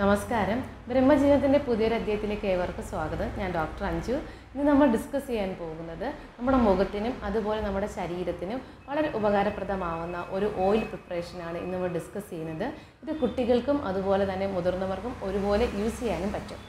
നമസ്കാരം ബ്രഹ്മജീവിതത്തിൻ്റെ പുതിയൊരു അധ്യായത്തിലേക്ക് ഏവർക്കും സ്വാഗതം ഞാൻ ഡോക്ടർ അഞ്ജു ഇന്ന് നമ്മൾ ഡിസ്കസ് ചെയ്യാൻ പോകുന്നത് നമ്മുടെ മുഖത്തിനും അതുപോലെ നമ്മുടെ ശരീരത്തിനും വളരെ ഉപകാരപ്രദമാവുന്ന ഒരു ഓയിൽ പ്രിപ്പറേഷനാണ് ഇന്ന് നമ്മൾ ഡിസ്കസ് ചെയ്യുന്നത് ഇത് കുട്ടികൾക്കും അതുപോലെ തന്നെ മുതിർന്നവർക്കും ഒരുപോലെ യൂസ് ചെയ്യാനും പറ്റും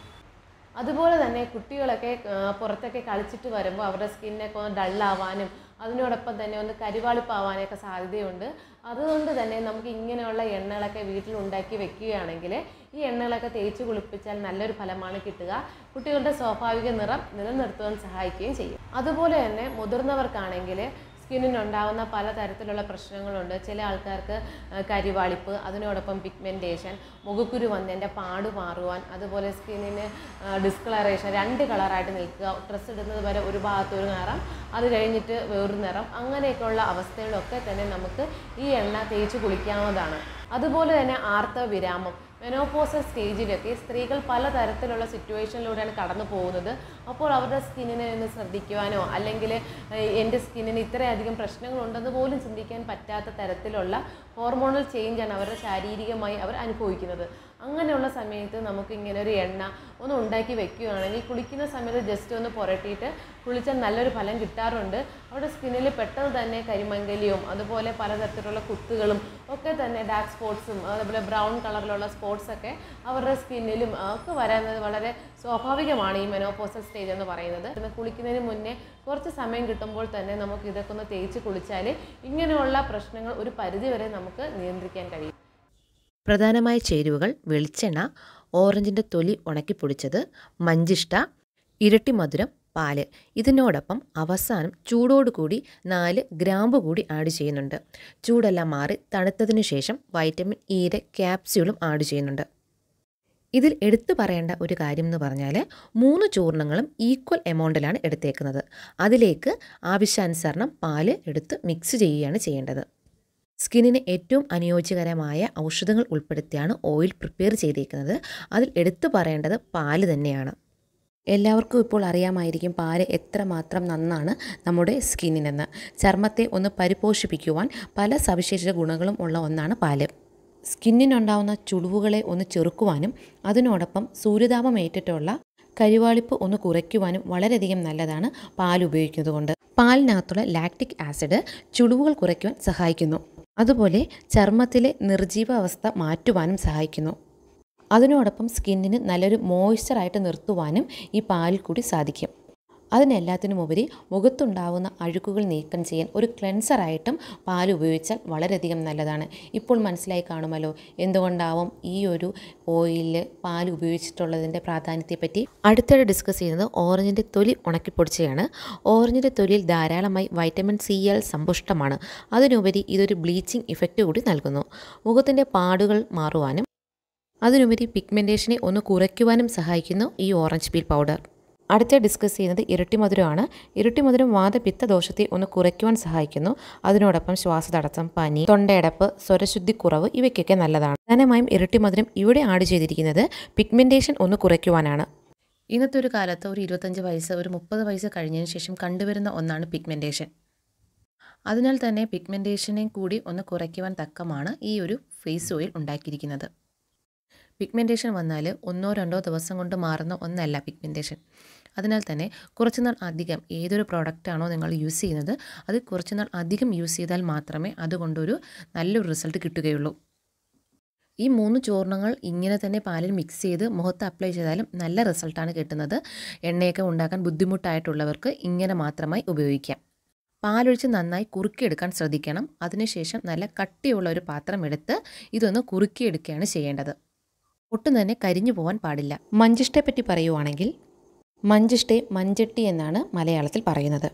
അതുപോലെ തന്നെ കുട്ടികളൊക്കെ പുറത്തൊക്കെ കളിച്ചിട്ട് വരുമ്പോൾ അവരുടെ സ്കിന്നൊക്കെ ഒന്ന് ഡള്ളാവാനും അതിനോടൊപ്പം തന്നെ ഒന്ന് കരിവാളിപ്പാവാനൊക്കെ സാധ്യതയുണ്ട് അതുകൊണ്ട് തന്നെ നമുക്ക് ഇങ്ങനെയുള്ള എണ്ണകളൊക്കെ വീട്ടിൽ ഉണ്ടാക്കി വെക്കുകയാണെങ്കിൽ ഈ എണ്ണകളൊക്കെ തേച്ച് കുളിപ്പിച്ചാൽ നല്ലൊരു ഫലമാണ് കിട്ടുക കുട്ടികളുടെ സ്വാഭാവിക നിറം നിലനിർത്തുവാൻ സഹായിക്കുകയും ചെയ്യും അതുപോലെ തന്നെ മുതിർന്നവർക്കാണെങ്കിൽ സ്കിന്നിനുണ്ടാകുന്ന തരത്തിലുള്ള പ്രശ്നങ്ങളുണ്ട് ചില ആൾക്കാർക്ക് കരിവാളിപ്പ് അതിനോടൊപ്പം പിഗ്മെൻറ്റേഷൻ മുഖക്കുരു വന്നതിൻ്റെ പാട് മാറുവാൻ അതുപോലെ സ്കിന്നിന് ഡിസ്കളറേഷൻ രണ്ട് കളറായിട്ട് നിൽക്കുക ഡ്രസ്സ് ഇടുന്നത് വരെ ഒരു ഭാഗത്തൊരു നിറം അത് കഴിഞ്ഞിട്ട് വേറൊരു നിറം അങ്ങനെയൊക്കെയുള്ള അവസ്ഥകളൊക്കെ തന്നെ നമുക്ക് ഈ എണ്ണ തേച്ച് കുളിക്കാവുന്നതാണ് അതുപോലെ തന്നെ ആർത്തവ വിരാമം മെനോപോസ സ്റ്റേജിലൊക്കെ സ്ത്രീകൾ പലതരത്തിലുള്ള സിറ്റുവേഷനിലൂടെയാണ് കടന്നു പോകുന്നത് അപ്പോൾ അവരുടെ സ്കിന്നിനെ ഒന്ന് ശ്രദ്ധിക്കുവാനോ അല്ലെങ്കിൽ എൻ്റെ സ്കിന്നിന് ഇത്രയധികം പ്രശ്നങ്ങളുണ്ടെന്ന് പോലും ചിന്തിക്കാൻ പറ്റാത്ത തരത്തിലുള്ള ഹോർമോണൽ ചേഞ്ചാണ് അവരുടെ ശാരീരികമായി അവർ അനുഭവിക്കുന്നത് അങ്ങനെയുള്ള സമയത്ത് നമുക്ക് ഇങ്ങനെ ഒരു എണ്ണ ഒന്ന് ഉണ്ടാക്കി വെക്കുകയാണെങ്കിൽ കുളിക്കുന്ന സമയത്ത് ജസ്റ്റ് ഒന്ന് പുരട്ടിയിട്ട് കുളിച്ചാൽ നല്ലൊരു ഫലം കിട്ടാറുണ്ട് അവിടെ സ്കിന്നിൽ പെട്ടെന്ന് തന്നെ കരിമങ്കലിയും അതുപോലെ പലതരത്തിലുള്ള കുത്തുകളും ഒക്കെ തന്നെ ഡാർക്ക് സ്പോട്ട്സും അതുപോലെ ബ്രൗൺ കളറിലുള്ള സ്പോട്ട്സൊക്കെ അവരുടെ സ്കിന്നിലും ഒക്കെ വരാനത് വളരെ സ്വാഭാവികമാണ് ഈ മെനോപോസൽ സ്റ്റേജ് എന്ന് പറയുന്നത് പിന്നെ കുളിക്കുന്നതിന് മുന്നേ കുറച്ച് സമയം കിട്ടുമ്പോൾ തന്നെ നമുക്ക് ഇതൊക്കെ ഒന്ന് തേച്ച് കുളിച്ചാൽ ഇങ്ങനെയുള്ള പ്രശ്നങ്ങൾ ഒരു പരിധിവരെ നമുക്ക് നിയന്ത്രിക്കാൻ കഴിയും പ്രധാനമായ ചേരുവകൾ വെളിച്ചെണ്ണ ഓറഞ്ചിൻ്റെ തൊലി ഉണക്കിപ്പൊടിച്ചത് മഞ്ചിഷ്ട ഇരട്ടി മധുരം പാല് ഇതിനോടൊപ്പം അവസാനം ചൂടോടുകൂടി നാല് ഗ്രാമ്പ് കൂടി ആഡ് ചെയ്യുന്നുണ്ട് ചൂടെല്ലാം മാറി തണുത്തതിനു ശേഷം വൈറ്റമിൻ ഇയുടെ ക്യാപ്സ്യൂളും ആഡ് ചെയ്യുന്നുണ്ട് ഇതിൽ എടുത്തു പറയേണ്ട ഒരു കാര്യം എന്ന് പറഞ്ഞാൽ മൂന്ന് ചൂർണങ്ങളും ഈക്വൽ എമൗണ്ടിലാണ് എടുത്തേക്കുന്നത് അതിലേക്ക് ആവശ്യാനുസരണം പാല് എടുത്ത് മിക്സ് ചെയ്യുകയാണ് ചെയ്യേണ്ടത് സ്കിന്നിന് ഏറ്റവും അനുയോജ്യകരമായ ഔഷധങ്ങൾ ഉൾപ്പെടുത്തിയാണ് ഓയിൽ പ്രിപ്പയർ ചെയ്തിരിക്കുന്നത് അതിൽ എടുത്തു പറയേണ്ടത് പാല് തന്നെയാണ് എല്ലാവർക്കും ഇപ്പോൾ അറിയാമായിരിക്കും പാല് എത്രമാത്രം നന്നാണ് നമ്മുടെ സ്കിന്നിനെന്ന് ചർമ്മത്തെ ഒന്ന് പരിപോഷിപ്പിക്കുവാൻ പല സവിശേഷ ഗുണങ്ങളും ഉള്ള ഒന്നാണ് പാല് സ്കിന്നിനുണ്ടാവുന്ന ചുളിവുകളെ ഒന്ന് ചെറുക്കുവാനും അതിനോടൊപ്പം സൂര്യതാപം ഏറ്റിട്ടുള്ള കരിവാളിപ്പ് ഒന്ന് കുറയ്ക്കുവാനും വളരെയധികം നല്ലതാണ് പാൽ ഉപയോഗിക്കുന്നത് കൊണ്ട് പാലിനകത്തുള്ള ലാക്റ്റിക് ആസിഡ് ചുളിവുകൾ കുറയ്ക്കുവാൻ സഹായിക്കുന്നു അതുപോലെ ചർമ്മത്തിലെ നിർജീവ അവസ്ഥ മാറ്റുവാനും സഹായിക്കുന്നു അതിനോടൊപ്പം സ്കിന്നിന് നല്ലൊരു മോയ്സ്ചറായിട്ട് നിർത്തുവാനും ഈ പാലിൽ കൂടി സാധിക്കും അതിനെല്ലാത്തിനും ഉപരി മുഖത്തുണ്ടാവുന്ന അഴുക്കുകൾ നീക്കം ചെയ്യാൻ ഒരു ക്ലെൻസറായിട്ടും പാൽ ഉപയോഗിച്ചാൽ വളരെയധികം നല്ലതാണ് ഇപ്പോൾ മനസ്സിലായി കാണുമല്ലോ എന്തുകൊണ്ടാവും ഈ ഒരു ഓയിൽ പാൽ ഉപയോഗിച്ചിട്ടുള്ളതിൻ്റെ പ്രാധാന്യത്തെപ്പറ്റി അടുത്തിടെ ഡിസ്കസ് ചെയ്യുന്നത് ഓറഞ്ചിൻ്റെ തൊലി ഉണക്കിപ്പൊടിച്ചതാണ് ഓറഞ്ചിൻ്റെ തൊലിയിൽ ധാരാളമായി വൈറ്റമിൻ സി എൽ സമ്പുഷ്ടമാണ് അതിനുപരി ഇതൊരു ബ്ലീച്ചിങ് ഇഫക്റ്റ് കൂടി നൽകുന്നു മുഖത്തിൻ്റെ പാടുകൾ മാറുവാനും അതിനുപരി പിഗ്മെൻറ്റേഷനെ ഒന്ന് കുറയ്ക്കുവാനും സഹായിക്കുന്നു ഈ ഓറഞ്ച് പീൽ പൗഡർ അടുത്ത ഡിസ്കസ് ചെയ്യുന്നത് ഇരട്ടിമധുരമാണ് ഇരട്ടിമധുരം പിത്ത ദോഷത്തെ ഒന്ന് കുറയ്ക്കുവാൻ സഹായിക്കുന്നു അതിനോടൊപ്പം ശ്വാസതടസ്സം പനി തൊണ്ടയടപ്പ് സ്വരശുദ്ധിക്കുറവ് ഇവയ്ക്കൊക്കെ നല്ലതാണ് പ്രധാനമായും ഇരട്ടിമധുരം ഇവിടെ ആഡ് ചെയ്തിരിക്കുന്നത് പിഗ്മെൻറ്റേഷൻ ഒന്ന് കുറയ്ക്കുവാനാണ് ഇന്നത്തെ ഒരു കാലത്ത് ഒരു ഇരുപത്തഞ്ച് വയസ്സ് ഒരു മുപ്പത് വയസ്സ് കഴിഞ്ഞതിന് ശേഷം കണ്ടുവരുന്ന ഒന്നാണ് പിഗ്മെൻറ്റേഷൻ അതിനാൽ തന്നെ പിഗ്മെൻറ്റേഷനെ കൂടി ഒന്ന് കുറയ്ക്കുവാൻ തക്കമാണ് ഈ ഒരു ഫേസ് ഓയിൽ ഉണ്ടാക്കിയിരിക്കുന്നത് പിഗ്മെൻറ്റേഷൻ വന്നാൽ ഒന്നോ രണ്ടോ ദിവസം കൊണ്ട് മാറുന്ന ഒന്നല്ല പിഗ്മെൻറ്റേഷൻ അതിനാൽ തന്നെ കുറച്ചുനാൾ അധികം ഏതൊരു പ്രോഡക്റ്റാണോ നിങ്ങൾ യൂസ് ചെയ്യുന്നത് അത് കുറച്ചുനാൾ അധികം യൂസ് ചെയ്താൽ മാത്രമേ അതുകൊണ്ടൊരു നല്ലൊരു റിസൾട്ട് കിട്ടുകയുള്ളൂ ഈ മൂന്ന് ചൂർണങ്ങൾ ഇങ്ങനെ തന്നെ പാലിൽ മിക്സ് ചെയ്ത് മുഖത്ത് അപ്ലൈ ചെയ്താലും നല്ല റിസൾട്ടാണ് കിട്ടുന്നത് എണ്ണയൊക്കെ ഉണ്ടാക്കാൻ ബുദ്ധിമുട്ടായിട്ടുള്ളവർക്ക് ഇങ്ങനെ മാത്രമായി ഉപയോഗിക്കാം പാലൊഴിച്ച് നന്നായി കുറുക്കിയെടുക്കാൻ ശ്രദ്ധിക്കണം അതിനുശേഷം നല്ല കട്ടിയുള്ള ഒരു പാത്രം എടുത്ത് ഇതൊന്ന് കുറുക്കിയെടുക്കുകയാണ് ചെയ്യേണ്ടത് ഒട്ടും തന്നെ കരിഞ്ഞു പോകാൻ പാടില്ല മഞ്ചിഷ്ടയെപ്പറ്റി പറയുവാണെങ്കിൽ മഞ്ചിഷ്ടെ മഞ്ചട്ടി എന്നാണ് മലയാളത്തിൽ പറയുന്നത്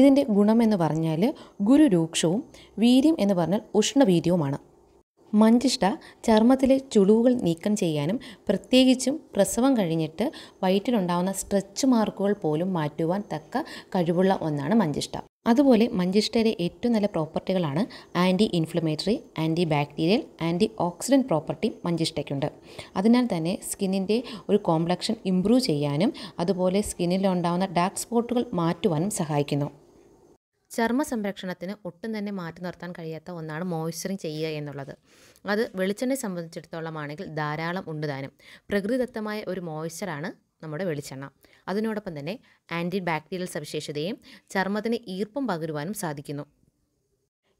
ഇതിൻ്റെ ഗുണമെന്ന് പറഞ്ഞാൽ ഗുരുരൂക്ഷവും വീര്യം എന്ന് പറഞ്ഞാൽ ഉഷ്ണവീര്യവുമാണ് മഞ്ചിഷ്ട ചർമ്മത്തിലെ ചുളിവുകൾ നീക്കം ചെയ്യാനും പ്രത്യേകിച്ചും പ്രസവം കഴിഞ്ഞിട്ട് വയറ്റിലുണ്ടാവുന്ന സ്ട്രെച്ച് മാർക്കുകൾ പോലും മാറ്റുവാൻ തക്ക കഴിവുള്ള ഒന്നാണ് മഞ്ചിഷ്ട അതുപോലെ മഞ്ചിഷ്ടയിലെ ഏറ്റവും നല്ല പ്രോപ്പർട്ടികളാണ് anti inflammatory anti bacterial antioxidant property മഞ്ചിഷ്ടയ്ക്കുണ്ട് അതിനാൽ തന്നെ സ്കിന്നിൻ്റെ ഒരു കോംപ്ലക്ഷൻ ഇംപ്രൂവ് ചെയ്യാനും അതുപോലെ സ്കിന്നിലുണ്ടാവുന്ന ഡാർക്ക് സ്പോട്ടുകൾ മാറ്റുവാനും സഹായിക്കുന്നു ചർമ്മ സംരക്ഷണത്തിന് ഒട്ടും തന്നെ മാറ്റി നിർത്താൻ കഴിയാത്ത ഒന്നാണ് മോയ്സ്ചറിങ് ചെയ്യുക എന്നുള്ളത് അത് വെളിച്ചെണ്ണയെ സംബന്ധിച്ചിടത്തോളമാണെങ്കിൽ ധാരാളം ഉണ്ട് താനും പ്രകൃതിദത്തമായ ഒരു മോയ്സ്ചറാണ് നമ്മുടെ വെളിച്ചെണ്ണ അതിനോടൊപ്പം തന്നെ ആൻറ്റി ബാക്ടീരിയൽ സവിശേഷതയും ചർമ്മത്തിന് ഈർപ്പം പകരുവാനും സാധിക്കുന്നു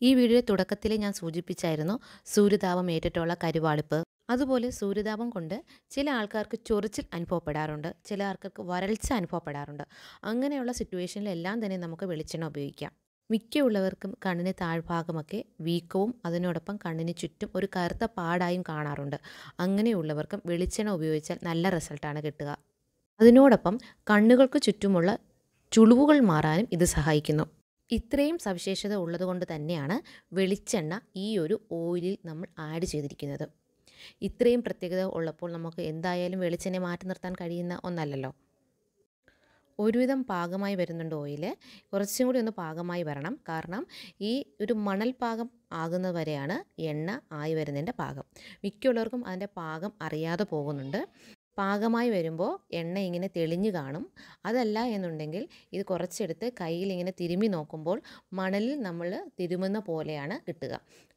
ഈ വീഡിയോ തുടക്കത്തിൽ ഞാൻ സൂചിപ്പിച്ചായിരുന്നു സൂര്യതാപം ഏറ്റിട്ടുള്ള കരുവാളിപ്പ് അതുപോലെ സൂര്യതാപം കൊണ്ട് ചില ആൾക്കാർക്ക് ചൊറിച്ചിൽ അനുഭവപ്പെടാറുണ്ട് ചില ആൾക്കാർക്ക് വരൾച്ച അനുഭവപ്പെടാറുണ്ട് അങ്ങനെയുള്ള സിറ്റുവേഷനിലെല്ലാം തന്നെ നമുക്ക് വെളിച്ചെണ്ണ ഉപയോഗിക്കാം മിക്കയുള്ളവർക്കും കണ്ണിന് താഴ്ഭാഗമൊക്കെ വീക്കവും അതിനോടൊപ്പം കണ്ണിന് ചുറ്റും ഒരു കറുത്ത പാടായും കാണാറുണ്ട് അങ്ങനെയുള്ളവർക്കും വെളിച്ചെണ്ണ ഉപയോഗിച്ചാൽ നല്ല റിസൾട്ടാണ് കിട്ടുക അതിനോടൊപ്പം കണ്ണുകൾക്ക് ചുറ്റുമുള്ള ചുളിവുകൾ മാറാനും ഇത് സഹായിക്കുന്നു ഇത്രയും സവിശേഷത ഉള്ളതുകൊണ്ട് തന്നെയാണ് വെളിച്ചെണ്ണ ഈ ഒരു ഓയിലിൽ നമ്മൾ ആഡ് ചെയ്തിരിക്കുന്നത് ഇത്രയും പ്രത്യേകത ഉള്ളപ്പോൾ നമുക്ക് എന്തായാലും വെളിച്ചെണ്ണ മാറ്റി നിർത്താൻ കഴിയുന്ന ഒന്നല്ലല്ലോ ഒരുവിധം പാകമായി വരുന്നുണ്ട് ഓയിൽ കുറച്ചും കൂടി ഒന്ന് പാകമായി വരണം കാരണം ഈ ഒരു മണൽ പാകം ആകുന്നവരെയാണ് എണ്ണ ആയി വരുന്നതിൻ്റെ പാകം മിക്കുള്ളവർക്കും അതിൻ്റെ പാകം അറിയാതെ പോകുന്നുണ്ട് പാകമായി വരുമ്പോൾ എണ്ണ ഇങ്ങനെ തെളിഞ്ഞു കാണും അതല്ല എന്നുണ്ടെങ്കിൽ ഇത് കുറച്ചെടുത്ത് കയ്യിൽ ഇങ്ങനെ തിരുമി നോക്കുമ്പോൾ മണലിൽ നമ്മൾ തിരുമുന്ന പോലെയാണ് കിട്ടുക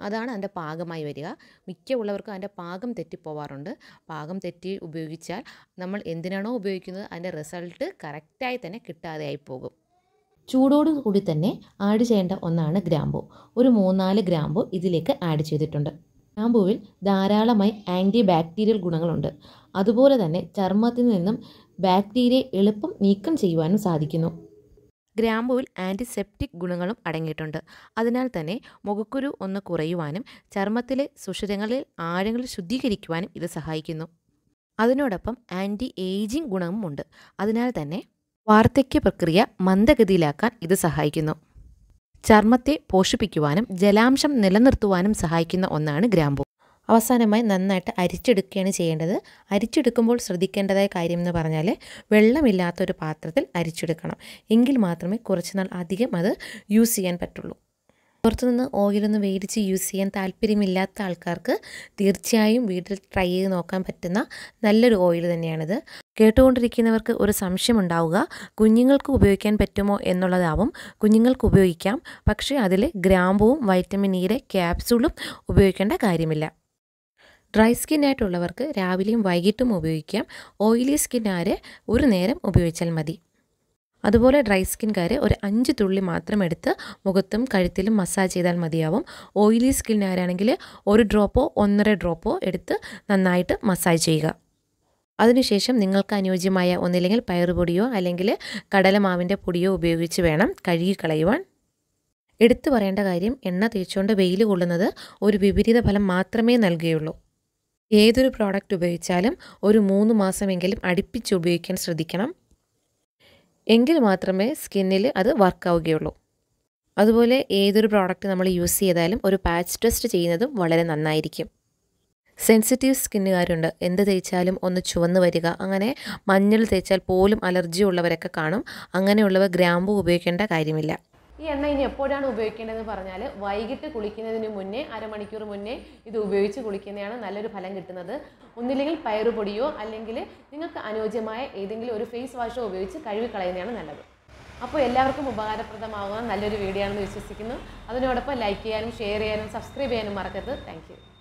അതാണ് അതിൻ്റെ പാകമായി വരിക മിക്ക ഉള്ളവർക്കും അതിൻ്റെ പാകം തെറ്റിപ്പോവാറുണ്ട് പാകം തെറ്റി ഉപയോഗിച്ചാൽ നമ്മൾ എന്തിനാണോ ഉപയോഗിക്കുന്നത് അതിൻ്റെ റിസൾട്ട് കറക്റ്റായി തന്നെ കിട്ടാതെയായി പോകും ചൂടോട് കൂടി തന്നെ ആഡ് ചെയ്യേണ്ട ഒന്നാണ് ഗ്രാമ്പു ഒരു മൂന്നാല് ഗ്രാമ്പു ഇതിലേക്ക് ആഡ് ചെയ്തിട്ടുണ്ട് ഗ്രാമ്പൂവിൽ ധാരാളമായി ആൻറ്റി ബാക്ടീരിയൽ ഗുണങ്ങളുണ്ട് അതുപോലെ തന്നെ ചർമ്മത്തിൽ നിന്നും ബാക്ടീരിയ എളുപ്പം നീക്കം ചെയ്യുവാനും സാധിക്കുന്നു ഗ്രാമ്പുവിൽ ആൻറ്റിസെപ്റ്റിക് ഗുണങ്ങളും അടങ്ങിയിട്ടുണ്ട് അതിനാൽ തന്നെ മുഖക്കുരു ഒന്ന് കുറയുവാനും ചർമ്മത്തിലെ സുഷിരങ്ങളിൽ ആഴങ്ങൾ ശുദ്ധീകരിക്കുവാനും ഇത് സഹായിക്കുന്നു അതിനോടൊപ്പം ആൻറ്റി ഏജിംഗ് ഗുണവും ഉണ്ട് അതിനാൽ തന്നെ വാർദ്ധക്യ പ്രക്രിയ മന്ദഗതിയിലാക്കാൻ ഇത് സഹായിക്കുന്നു ചർമ്മത്തെ പോഷിപ്പിക്കുവാനും ജലാംശം നിലനിർത്തുവാനും സഹായിക്കുന്ന ഒന്നാണ് ഗ്രാമ്പു അവസാനമായി നന്നായിട്ട് അരിച്ചെടുക്കുകയാണ് ചെയ്യേണ്ടത് അരിച്ചെടുക്കുമ്പോൾ ശ്രദ്ധിക്കേണ്ടതായ കാര്യം എന്ന് പറഞ്ഞാൽ വെള്ളമില്ലാത്തൊരു പാത്രത്തിൽ അരിച്ചെടുക്കണം എങ്കിൽ മാത്രമേ കുറച്ചുനാൾ അധികം അത് യൂസ് ചെയ്യാൻ പറ്റുള്ളൂ പുറത്തുനിന്ന് ഓയിലൊന്നും വേടിച്ച് യൂസ് ചെയ്യാൻ താല്പര്യമില്ലാത്ത ആൾക്കാർക്ക് തീർച്ചയായും വീട്ടിൽ ട്രൈ ചെയ്ത് നോക്കാൻ പറ്റുന്ന നല്ലൊരു ഓയിൽ തന്നെയാണിത് കേട്ടുകൊണ്ടിരിക്കുന്നവർക്ക് ഒരു സംശയം ഉണ്ടാവുക കുഞ്ഞുങ്ങൾക്ക് ഉപയോഗിക്കാൻ പറ്റുമോ എന്നുള്ളതാവും കുഞ്ഞുങ്ങൾക്ക് ഉപയോഗിക്കാം പക്ഷേ അതിൽ ഗ്രാമ്പുവും വൈറ്റമിൻ ഇയുടെ e ക്യാപ്സൂളും ഉപയോഗിക്കേണ്ട കാര്യമില്ല ഡ്രൈ സ്കിൻ ആയിട്ടുള്ളവർക്ക് രാവിലെയും വൈകിട്ടും ഉപയോഗിക്കാം ഓയിലി സ്കിന്നാരെ ഒരു നേരം ഉപയോഗിച്ചാൽ മതി അതുപോലെ ഡ്രൈ സ്കിൻകാർ ഒരു അഞ്ച് തുള്ളി മാത്രം എടുത്ത് മുഖത്തും കഴുത്തിലും മസാജ് ചെയ്താൽ മതിയാവും ഓയിലി സ്കിന്നിനാരാണെങ്കിൽ ഒരു ഡ്രോപ്പോ ഒന്നര ഡ്രോപ്പോ എടുത്ത് നന്നായിട്ട് മസാജ് ചെയ്യുക അതിനുശേഷം നിങ്ങൾക്ക് അനുയോജ്യമായ ഒന്നില്ലെങ്കിൽ പയറുപൊടിയോ അല്ലെങ്കിൽ കടലമാവിൻ്റെ പൊടിയോ ഉപയോഗിച്ച് വേണം കഴുകിക്കളയുവാൻ എടുത്തു പറയേണ്ട കാര്യം എണ്ണ തേച്ചുകൊണ്ട് വെയിൽ കൊള്ളുന്നത് ഒരു വിപരീത ഫലം മാത്രമേ നൽകുകയുള്ളൂ ഏതൊരു പ്രോഡക്റ്റ് ഉപയോഗിച്ചാലും ഒരു മൂന്ന് മാസമെങ്കിലും അടുപ്പിച്ച് ഉപയോഗിക്കാൻ ശ്രദ്ധിക്കണം എങ്കിൽ മാത്രമേ സ്കിന്നിൽ അത് വർക്കാവുകയുള്ളൂ അതുപോലെ ഏതൊരു പ്രോഡക്റ്റ് നമ്മൾ യൂസ് ചെയ്താലും ഒരു പാച്ച് ടെസ്റ്റ് ചെയ്യുന്നതും വളരെ നന്നായിരിക്കും സെൻസിറ്റീവ് സ്കിന്നുകാരുണ്ട് എന്ത് തേച്ചാലും ഒന്ന് ചുവന്ന് വരിക അങ്ങനെ മഞ്ഞൾ തേച്ചാൽ പോലും അലർജി ഉള്ളവരൊക്കെ കാണും അങ്ങനെയുള്ളവർ ഗ്രാമ്പു ഉപയോഗിക്കേണ്ട കാര്യമില്ല ഈ എണ്ണ ഇനി എപ്പോഴാണ് ഉപയോഗിക്കേണ്ടതെന്ന് പറഞ്ഞാൽ വൈകിട്ട് കുളിക്കുന്നതിന് മുന്നേ അരമണിക്കൂർ മുന്നേ ഇത് ഉപയോഗിച്ച് കുളിക്കുന്നതാണ് നല്ലൊരു ഫലം കിട്ടുന്നത് ഒന്നില്ലെങ്കിൽ പയറുപൊടിയോ അല്ലെങ്കിൽ നിങ്ങൾക്ക് അനുയോജ്യമായ ഏതെങ്കിലും ഒരു ഫേസ് വാഷോ ഉപയോഗിച്ച് കഴുകി നല്ലത് അപ്പോൾ എല്ലാവർക്കും ഉപകാരപ്രദമാകുന്ന നല്ലൊരു വീഡിയോ ആണെന്ന് വിശ്വസിക്കുന്നു അതിനോടൊപ്പം ലൈക്ക് ചെയ്യാനും ഷെയർ ചെയ്യാനും സബ്സ്ക്രൈബ് ചെയ്യാനും മറക്കരുത് താങ്ക്